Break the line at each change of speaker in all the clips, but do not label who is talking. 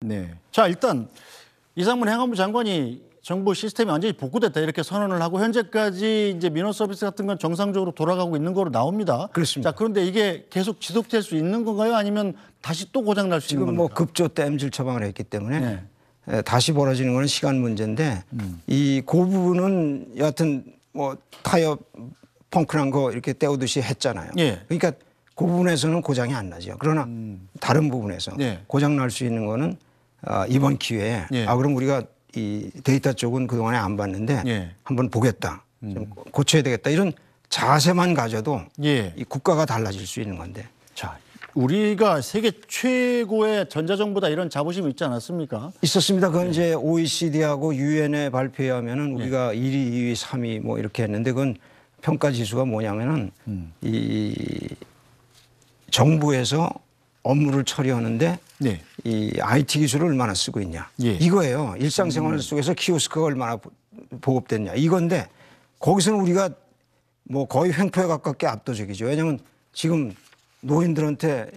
네. 자, 일단 이상문 행안부 장관이 정부 시스템이 완전히 복구됐다 이렇게 선언을 하고 현재까지 이제 민원 서비스 같은 건 정상적으로 돌아가고 있는 거로 나옵니다. 그렇습니다. 자, 그런데
이게 계속 지속될 수 있는 건가요? 아니면 다시 또 고장 날 수 있는 건가요? 지금 뭐 급조 땜질 처방을 했기 때문에 네. 다시 벌어지는 건 시간 문제인데 음. 이고 그 부분은 여하튼 뭐 타협 펑크난 거 이렇게 때우듯이 했잖아요. 예. 그러니까 그 부분에서는 고장이 안 나죠. 그러나 음. 다른 부분에서 예. 고장 날 수 있는 거는 아, 이번 기회에 예. 아 그럼 우리가 이 데이터 쪽은 그동안에 안 봤는데 예. 한번 보겠다. 음. 좀 고쳐야 되겠다. 이런 자세만 가져도 예. 이 국가가 달라질 수 있는 건데. 자, 우리가 세계 최고의 전자정보다 이런 자부심이
있지 않았습니까?
있었습니다. 그건 예. 이제 OECD하고 유엔에 발표하면은 예. 우리가 예. 1위, 2위, 3위 뭐 이렇게 했는데 그건 평가 지수가 뭐냐면은 음. 이 정부에서 업무를 처리하는데 네. 이 IT 기술을 얼마나 쓰고 있냐 예. 이거예요. 일상생활 음. 속에서 키오스크가 얼마나 보급됐냐 이건데 거기서는 우리가 뭐 거의 횡포에 가깝게 압도적이죠. 왜냐하면 지금 노인들한테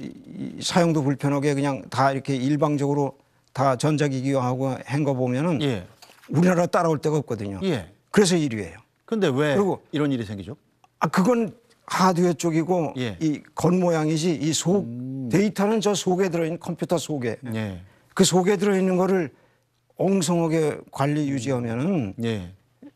사용도 불편하게 그냥 다 이렇게 일방적으로 다 전자기기화하고 한거 보면은 예. 우리나라 따라올 데가 없거든요. 예. 그래서 1위예요.
근데 왜 그리고 이런 일이 생기죠?
아 그건 하드웨어 쪽이고 예. 이겉 모양이지 이속 음. 데이터는 저 속에 들어있는 컴퓨터 속에 예. 그 속에 들어있는 거를 엉성하게 관리 유지하면은 예.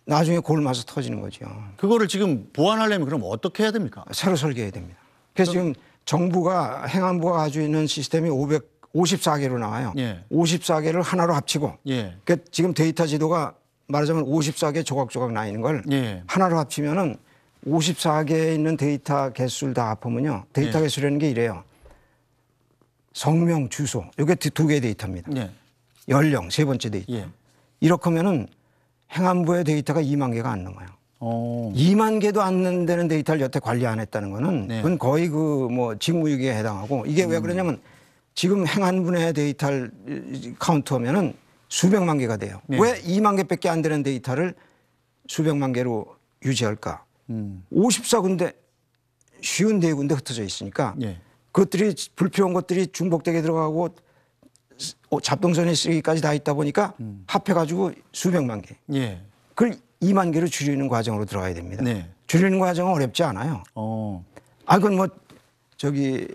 나중에 골마서 터지는 거죠. 그거를 지금 보완하려면 그럼 어떻게 해야 됩니까? 새로 설계해야 됩니다. 그래서 그럼... 지금 정부가 행안부가 가지고 있는 시스템이 500 54개로 나와요. 예. 54개를 하나로 합치고 예. 그러니까 지금 데이터 지도가 말하자면 54개 조각조각 나 있는 걸 예. 하나로 합치면은 54개에 있는 데이터 개수를 다 합하면요. 데이터 네. 개수라는 게 이래요. 성명, 주소. 이게 두 개의 데이터입니다. 네. 연령, 세 번째 데이터. 예. 이렇게 하면은 행안부의 데이터가 2만 개가 안 넘어요. 오. 어. 2만 개도 안 되는 데이터를 여태 관리 안 했다는 거는 네. 그건 거의 그뭐 직무유기에 해당하고 이게 음. 왜 그러냐면 지금 행안부 의 데이터를 카운트하면은 수백만 개가 돼요. 네. 왜 2만 개밖에 안 되는 데이터를 수백만 개로 유지할까? 음. 54군데 쉬운 대 군데 흩어져 있으니까 예. 그것들이 불필요한 것들이 중복되게 들어가고 어, 잡동선에 쓰기까지 다 있다 보니까 음. 합해가지고 수백만 개. 예. 그걸 2만 개로 줄이는 과정으로 들어가야 됩니다. 네. 줄이는 과정은 어렵지 않아요. 어. 아, 그건 뭐 저기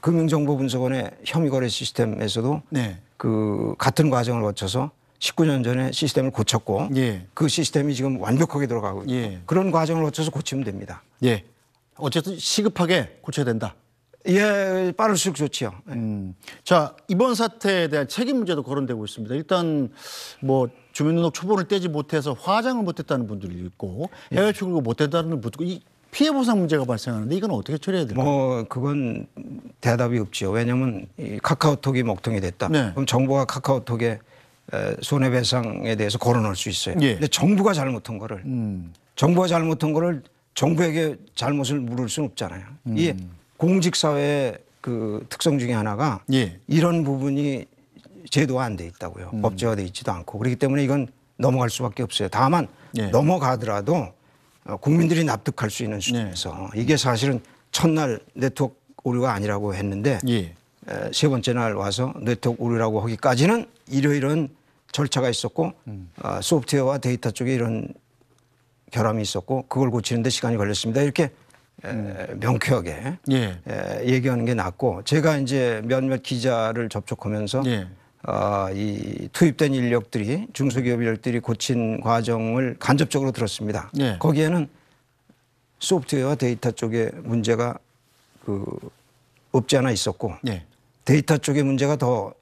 금융정보분석원의 혐의거래 시스템에서도 네. 그 같은 과정을 거쳐서 19년 전에 시스템을 고쳤고 예. 그 시스템이 지금 완벽하게 들어가고 예. 그런 과정을 거쳐서 고치면 됩니다. 예. 어쨌든 시급하게 고쳐야 된다. 예, 빠를수록 좋지요. 예. 음. 자, 이번
사태에 대한 책임 문제도 거론되고 있습니다. 일단 뭐 주민등록 초본을 떼지 못해서 화장을 못했다는 분들이 있고 예. 해외 출국을 못했다는 분들 이 피해 보상 문제가 발생하는데 이건 어떻게
처리해야 될까요? 뭐 그건 대답이 없지요. 왜냐하면 카카오톡이 먹통이 됐다. 네. 그럼 정부가 카카오톡에 손해배상에 대해서 거론할 수 있어요. 예. 근데 정부가 잘못한 거를 음. 정부가 잘못한 거를 정부에게 잘못을 물을 수는 없잖아요. 음. 이 공직사회의 그 특성 중에 하나가 예. 이런 부분이 제도화안돼 있다고요. 음. 법제화 돼 있지도 않고 그렇기 때문에 이건 넘어갈 수밖에 없어요. 다만 예. 넘어가더라도 어, 국민들이 납득할 수 있는 네. 수준에서 예. 이게 사실은 첫날 네트워크 오류가 아니라고 했는데 예. 세 번째 날 와서 네트워크 오류라고 하기까지는 이러이런 절차가 있었고 음. 어, 소프트웨어와 데이터 쪽에 이런 결함이 있었고 그걸 고치는데 시간이 걸렸습니다. 이렇게 음. 에, 명쾌하게 예. 에, 얘기하는 게 낫고 제가 이제 몇몇 기자를 접촉하면서 예. 어, 이 투입된 인력들이 중소기업 인력들이 고친 과정을 간접적으로 들었습니다. 예. 거기에는 소프트웨어와 데이터 쪽에 문제가 그 없지 않아 있었고 예. 데이터 쪽에 문제가 더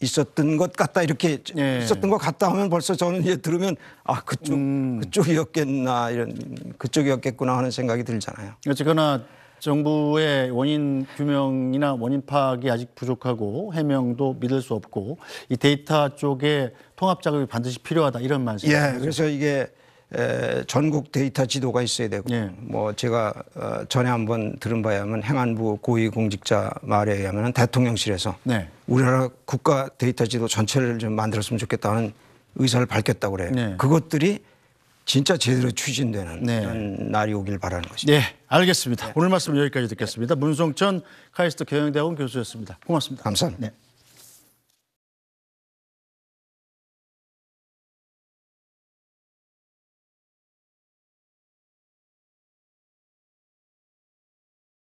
있었던 것 같다 이렇게 예. 있었던 것 같다 하면 벌써 저는 이제 들으면 아 그쪽 음. 그쪽이었겠나 이런 그쪽이었겠구나 하는 생각이 들잖아요. 어쨌거나
정부의 원인 규명이나 원인 파악이 아직 부족하고 해명도 믿을 수 없고 이 데이터 쪽에 통합 작업이 반드시 필요하다 이런 말씀. 예, 그래서 이게
에, 전국 데이터 지도가 있어야 되고 예. 뭐 제가 어, 전에 한번 들은 바에 의 하면 행안부 고위공직자 말에 의하면 대통령실에서 네. 우리나라 국가 데이터 지도 전체를 좀 만들었으면 좋겠다는 의사를 밝혔다고 그래요. 네. 그것들이 진짜 제대로 추진되는 네. 그런 날이 오길 바라는 것이죠. 네, 알겠습니다. 네. 오늘 말씀
여기까지 듣겠습니다. 문성천 카이스트 경영대학원 교수였습니다. 고맙습니다. 감사합니다. 네.